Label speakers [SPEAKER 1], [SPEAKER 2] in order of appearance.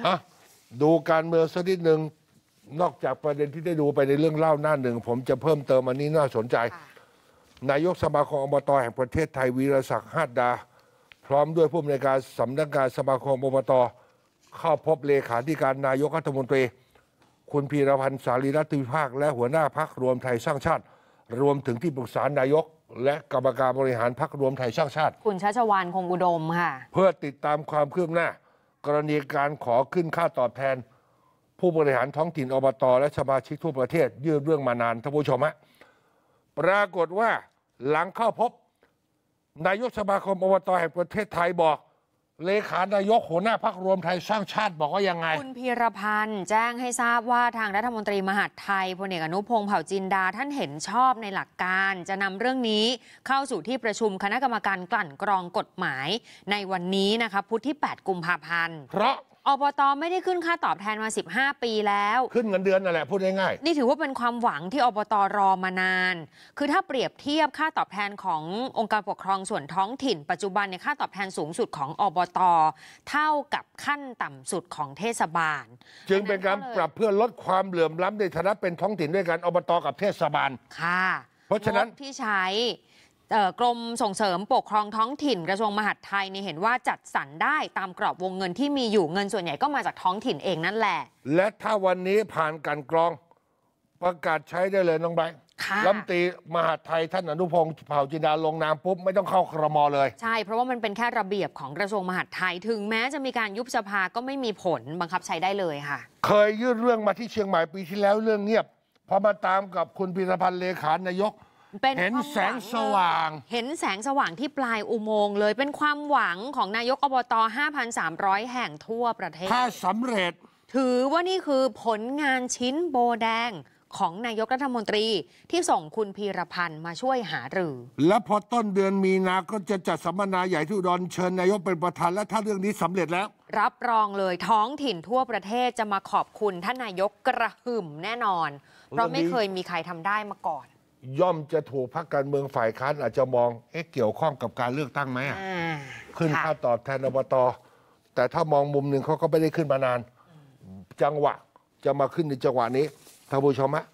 [SPEAKER 1] ะดูการเมืองสักนิดหนึ่งนอกจากประเด็นที่ได้ดูไปในเรื่องเล่าหน้าหนึ่ง ผมจะเพิ่มเติมอันนี้น่าสนใจ นายกสมาคมอบตแห่งประเทศไทยวีรศักดิ์ฮาดดา พร้อมด้วยผู้อำนวยการสำนักงานสมาคมอบตเข้าพบเลขาธิการนายกรัฐมนตรีคุณพีรพันธ์สารีรัตนวิภาคและหัวหน้าพักรวมไทยสร้างชาติ รวมถึงที่ปรึกษานายก และกรรมการบริหารพักรวมไทยสร้างชาติ
[SPEAKER 2] คุณชัชวานคงอุดมค่ะ
[SPEAKER 1] เพื่อติดตามความคืบหน้ากรณีการขอขึ้นค่าตอบแทน ผู้บริหารท้องถิ่นอบตและสมาชิกทั่วประเทศ ยื่นเรื่องมานานท่านผู้ชมฮะปรากฏว่าหลังเข้าพบนายกสมาคมอบตแห่งประเทศไทยบอกเลขานายกหัวหน้าพักรวมไทยสร้างชาติบอกว่ายังไง คุ
[SPEAKER 2] ณพีรพันธ์แจ้งให้ทราบว่าทางรัฐมนตรีมหาดไทยพลเอกอนุพงศ์เผ่าจินดาท่านเห็นชอบในหลักการ จะนำเรื่องนี้เข้าสู่ที่ประชุมคณะกรรมการกลั่นกรองกฎหมายในวันนี้นะคะพุธที่ 8 กุมภาพันธ์เพราะอบตไม่ได้ขึ้นค่าตอบแทนมา 15 ปีแล้ว ขึ้นเงินเดือนนั่นแหละ พูดง่ายๆนี่ถือว่าเป็นความหวังที่อบตรอมานาน คือถ้าเปรียบเทียบค่าตอบแทนขององค์การปกครองส่วนท้องถิ่นปัจจุบันในค่าตอบแทนสูงสุดของอบต เท่ากับขั้นต่ำสุดของเทศบาล
[SPEAKER 1] จึงเป็นการปรับเพื่อลดความเหลื่อมล้ำในฐานะเป็นท้องถิ่นด้วยกันอบตกับเทศบาลค่ะ เพราะฉะนั้น
[SPEAKER 2] ที่ใช้กรมส่งเสริมปกครองท้องถิ่น กระทรวงมหาดไทยเนี่เห็นว่าจัดสรรได้ตามกรอบวงเงินที่มีอยู่เงินส่วนใหญ่ก็มาจากท้องถิ่นเองนั่นแหละ
[SPEAKER 1] และถ้าวันนี้ผ่านการกรองประกาศใช้ได้เลยน้องใบลัมตีมหาดไทยท่านอนุพงศ์เผ่าจินดาลงนามปุ๊บไม่ต้องเข้าครมอเลย
[SPEAKER 2] ใช่เพราะว่ามันเป็นแค่ระเบียบของกระทรวงมหาดไทย ถึงแม้จะมีการยุบสภาก็ไม่มีผลบังคับใช้ได้เลยค่ะ
[SPEAKER 1] เคยยื่นเรื่องมาที่เชียงใหม่ปีที่แล้วเรื่องเงียบพอมาตามกับคุณพิรพันธ์เลขานายกเป็นเห็นแสงสว่าง
[SPEAKER 2] เห็นแสงสว่างที่ปลายอุโมงค์เลยเป็นความหวังของนายกอบต 5,300 แห่งทั่วประเทศ ถ้าสำเร็จ ถือว่านี่คือผลงานชิ้นโบแดงของนายกรัฐมนตรีที่ส่งคุณพีรพันธ์มาช่วยหาหรือ
[SPEAKER 1] และพอต้นเดือนมีนาก็จะจัดสัมมนาใหญ่ที่อุดรเชิญนายกเป็นประธานและถ้าเรื่องนี้สำเร็จแล้ว
[SPEAKER 2] รับรองเลยท้องถิ่นทั่วประเทศจะมาขอบคุณท่านนายกกระหึ่มแน่นอนเพราะไม่เคยมีใครทำได้มาก่อน
[SPEAKER 1] ย่อมจะถูกพักการเมืองฝ่ายค้านอาจจะมอง เอ๊ะ เกี่ยวข้องกับการเลือกตั้งไหมอะขึ้นค่าตอบแทนอบตแต่ถ้ามองมุมหนึ่งเขาก็ไม่ได้ขึ้นมานาน จังหวะจะมาขึ้นในจังหวะนี้ท่านผู้ชมฮะ